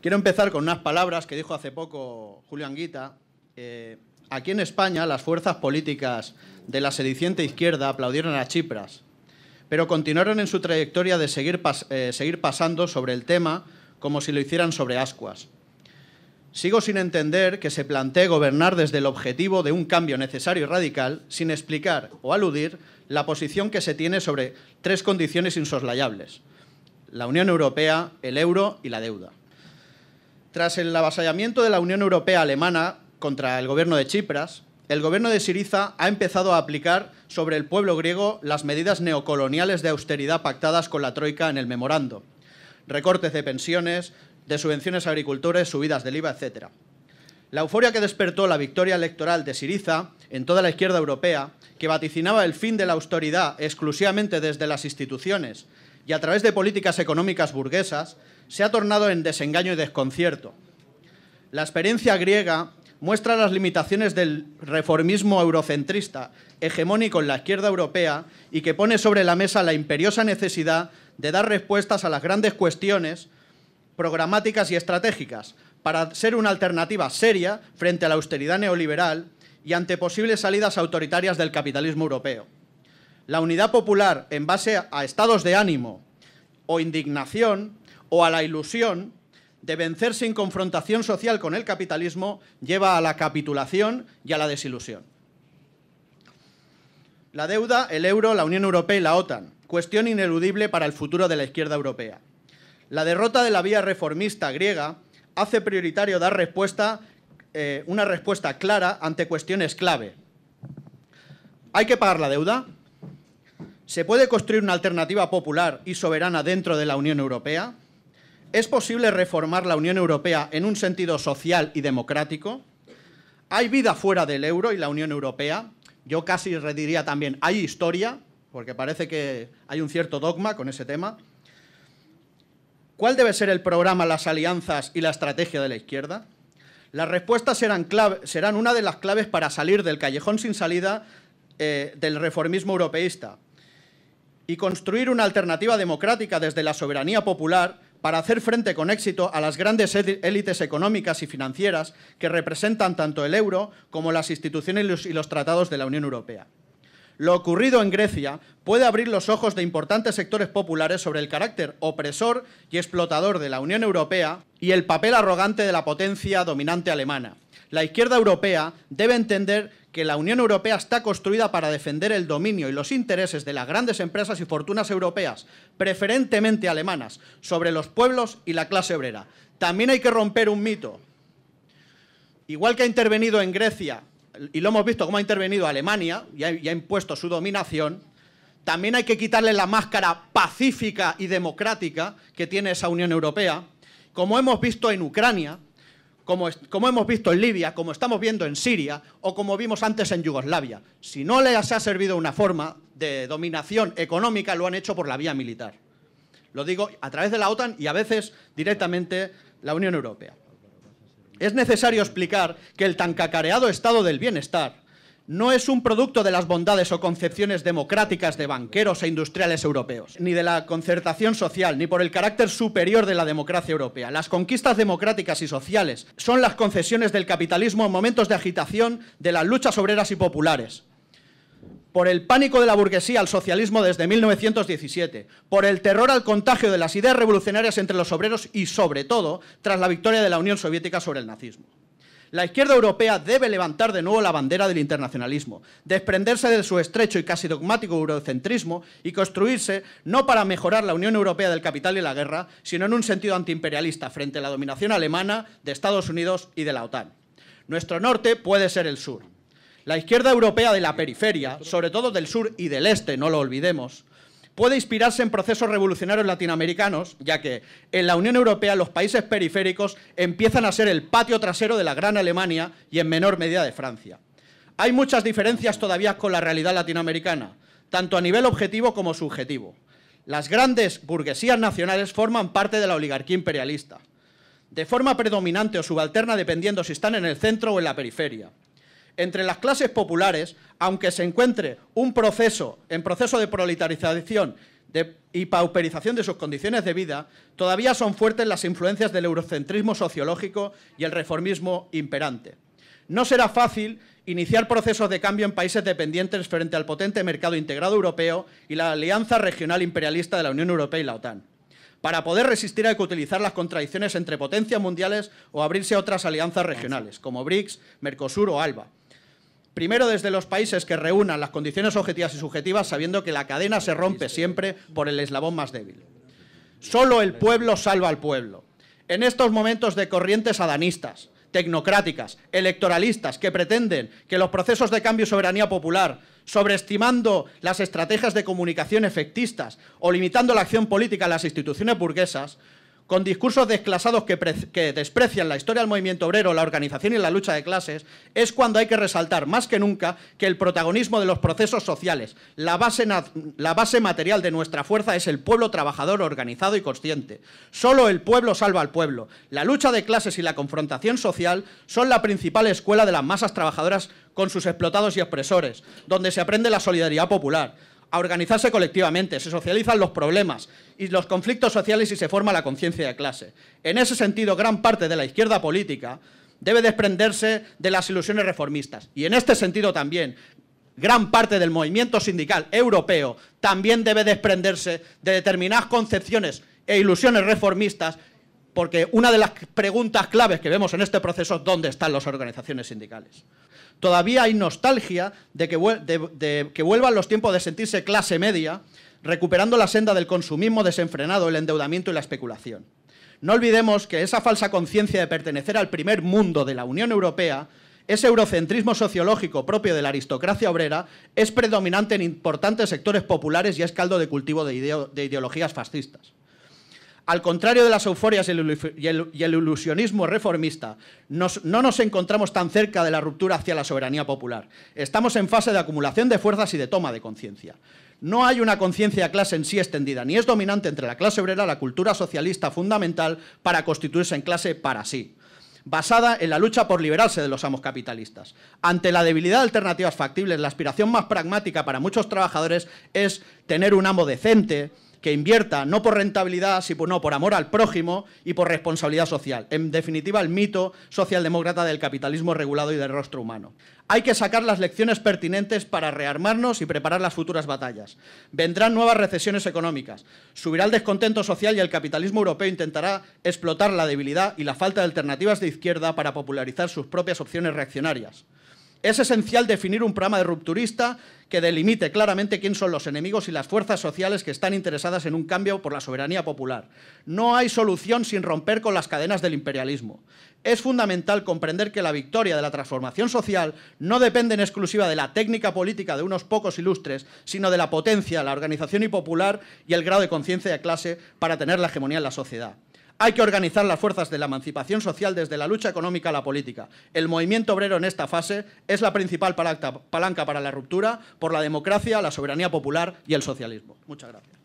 Quiero empezar con unas palabras que dijo hace poco Julio Anguita. Eh, aquí en España las fuerzas políticas de la sediciente izquierda aplaudieron a Chipras, pero continuaron en su trayectoria de seguir, eh, seguir pasando sobre el tema como si lo hicieran sobre ascuas. Sigo sin entender que se plantee gobernar desde el objetivo de un cambio necesario y radical sin explicar o aludir la posición que se tiene sobre tres condiciones insoslayables, la Unión Europea, el euro y la deuda. Tras el avasallamiento de la Unión Europea alemana contra el gobierno de Chipras, el gobierno de Siriza ha empezado a aplicar sobre el pueblo griego las medidas neocoloniales de austeridad pactadas con la Troika en el memorando. Recortes de pensiones, de subvenciones a agricultores, subidas del IVA, etc. La euforia que despertó la victoria electoral de Siriza en toda la izquierda europea, que vaticinaba el fin de la austeridad exclusivamente desde las instituciones y a través de políticas económicas burguesas, se ha tornado en desengaño y desconcierto. La experiencia griega muestra las limitaciones del reformismo eurocentrista, hegemónico en la izquierda europea, y que pone sobre la mesa la imperiosa necesidad de dar respuestas a las grandes cuestiones programáticas y estratégicas, para ser una alternativa seria frente a la austeridad neoliberal y ante posibles salidas autoritarias del capitalismo europeo. La unidad popular, en base a estados de ánimo o indignación, o a la ilusión de vencer sin confrontación social con el capitalismo lleva a la capitulación y a la desilusión. La deuda, el euro, la Unión Europea y la OTAN, cuestión ineludible para el futuro de la izquierda europea. La derrota de la vía reformista griega hace prioritario dar respuesta, eh, una respuesta clara ante cuestiones clave. ¿Hay que pagar la deuda? ¿Se puede construir una alternativa popular y soberana dentro de la Unión Europea? ¿Es posible reformar la Unión Europea en un sentido social y democrático? ¿Hay vida fuera del euro y la Unión Europea? Yo casi rediría también, ¿hay historia? Porque parece que hay un cierto dogma con ese tema. ¿Cuál debe ser el programa, las alianzas y la estrategia de la izquierda? Las respuestas serán, una de las claves para salir del callejón sin salida eh, del reformismo europeísta y construir una alternativa democrática desde la soberanía popular para hacer frente con éxito a las grandes élites económicas y financieras que representan tanto el euro como las instituciones y los, tratados de la Unión Europea. Lo ocurrido en Grecia puede abrir los ojos de importantes sectores populares sobre el carácter opresor y explotador de la Unión Europea y el papel arrogante de la potencia dominante alemana. La izquierda europea debe entender que la Unión Europea está construida para defender el dominio y los intereses de las grandes empresas y fortunas europeas, preferentemente alemanas, sobre los pueblos y la clase obrera. También hay que romper un mito. Igual que ha intervenido en Grecia, y lo hemos visto cómo ha intervenido Alemania y ha, y ha impuesto su dominación, también hay que quitarle la máscara pacífica y democrática que tiene esa Unión Europea, como hemos visto en Ucrania, como, hemos visto en Libia, como estamos viendo en Siria o como vimos antes en Yugoslavia. Si no les ha servido una forma de dominación económica, lo han hecho por la vía militar. Lo digo a través de la OTAN y a veces directamente la Unión Europea. Es necesario explicar que el tan cacareado estado del bienestar no es un producto de las bondades o concepciones democráticas de banqueros e industriales europeos, ni de la concertación social, ni por el carácter superior de la democracia europea. Las conquistas democráticas y sociales son las concesiones del capitalismo en momentos de agitación de las luchas obreras y populares. Por el pánico de la burguesía al socialismo desde 1917, por el terror al contagio de las ideas revolucionarias entre los obreros y, sobre todo, tras la victoria de la Unión Soviética sobre el nazismo. La izquierda europea debe levantar de nuevo la bandera del internacionalismo, desprenderse de su estrecho y casi dogmático eurocentrismo y construirse no para mejorar la Unión Europea del capital y la guerra, sino en un sentido antiimperialista frente a la dominación alemana, de Estados Unidos y de la OTAN. Nuestro norte puede ser el sur. La izquierda europea de la periferia, sobre todo del sur y del este, no lo olvidemos, puede inspirarse en procesos revolucionarios latinoamericanos, ya que en la Unión Europea los países periféricos empiezan a ser el patio trasero de la Gran Alemania y en menor medida de Francia. Hay muchas diferencias todavía con la realidad latinoamericana, tanto a nivel objetivo como subjetivo. Las grandes burguesías nacionales forman parte de la oligarquía imperialista, de forma predominante o subalterna dependiendo si están en el centro o en la periferia entre las clases populares, aunque se encuentre un proceso, en proceso de proletarización y pauperización de sus condiciones de vida, todavía son fuertes las influencias del eurocentrismo sociológico y el reformismo imperante. No será fácil iniciar procesos de cambio en países dependientes frente al potente mercado integrado europeo y la alianza regional imperialista de la Unión Europea y la OTAN. Para poder resistir hay que utilizar las contradicciones entre potencias mundiales o abrirse a otras alianzas regionales, como BRICS, Mercosur o ALBA, Primero, desde los países que reúnan las condiciones objetivas y subjetivas, sabiendo que la cadena se rompe siempre por el eslabón más débil. Solo el pueblo salva al pueblo. En estos momentos de corrientes adanistas, tecnocráticas, electoralistas, que pretenden que los procesos de cambio y soberanía popular, sobreestimando las estrategias de comunicación efectistas o limitando la acción política a las instituciones burguesas, con discursos desclasados que, desprecian la historia del movimiento obrero, la organización y la lucha de clases, es cuando hay que resaltar más que nunca que el protagonismo de los procesos sociales, la base, la base material de nuestra fuerza es el pueblo trabajador organizado y consciente. Solo el pueblo salva al pueblo. La lucha de clases y la confrontación social son la principal escuela de las masas trabajadoras con sus explotados y opresores, donde se aprende la solidaridad popular a organizarse colectivamente, se socializan los problemas y los conflictos sociales y se forma la conciencia de clase. En ese sentido, gran parte de la izquierda política debe desprenderse de las ilusiones reformistas. Y en este sentido también, gran parte del movimiento sindical europeo también debe desprenderse de determinadas concepciones e ilusiones reformistas porque una de las preguntas claves que vemos en este proceso es dónde están las organizaciones sindicales. Todavía hay nostalgia de que, vuelvan los tiempos de sentirse clase media, recuperando la senda del consumismo desenfrenado, el endeudamiento y la especulación. No olvidemos que esa falsa conciencia de pertenecer al primer mundo de la Unión Europea, ese eurocentrismo sociológico propio de la aristocracia obrera, es predominante en importantes sectores populares y es caldo de cultivo de ideologías fascistas. Al contrario de las euforias y el, ilusionismo reformista, no nos encontramos tan cerca de la ruptura hacia la soberanía popular. Estamos en fase de acumulación de fuerzas y de toma de conciencia. No hay una conciencia de clase en sí extendida, ni es dominante entre la clase obrera la cultura socialista fundamental para constituirse en clase para sí basada en la lucha por liberarse de los amos capitalistas. Ante la debilidad de alternativas factibles, la aspiración más pragmática para muchos trabajadores es tener un amo decente, que invierta no por rentabilidad, sino por amor al prójimo y por responsabilidad social. En definitiva, el mito socialdemócrata del capitalismo regulado y del rostro humano. Hay que sacar las lecciones pertinentes para rearmarnos y preparar las futuras batallas. Vendrán nuevas recesiones económicas, subirá el descontento social y el capitalismo europeo intentará explotar la debilidad y la falta de alternativas de izquierda para popularizar sus propias opciones reaccionarias. Es esencial definir un programa de rupturista que delimite claramente quién son los enemigos y las fuerzas sociales que están interesadas en un cambio por la soberanía popular. No hay solución sin romper con las cadenas del imperialismo. Es fundamental comprender que la victoria de la transformación social no depende en exclusiva de la técnica política de unos pocos ilustres, sino de la potencia, la organización y popular y el grado de conciencia de clase para tener la hegemonía en la sociedad. Hay que organizar las fuerzas de la emancipación social desde la lucha económica a la política. El movimiento obrero en esta fase es la principal palanca para la ruptura por la democracia, la soberanía popular y el socialismo. Muchas gracias.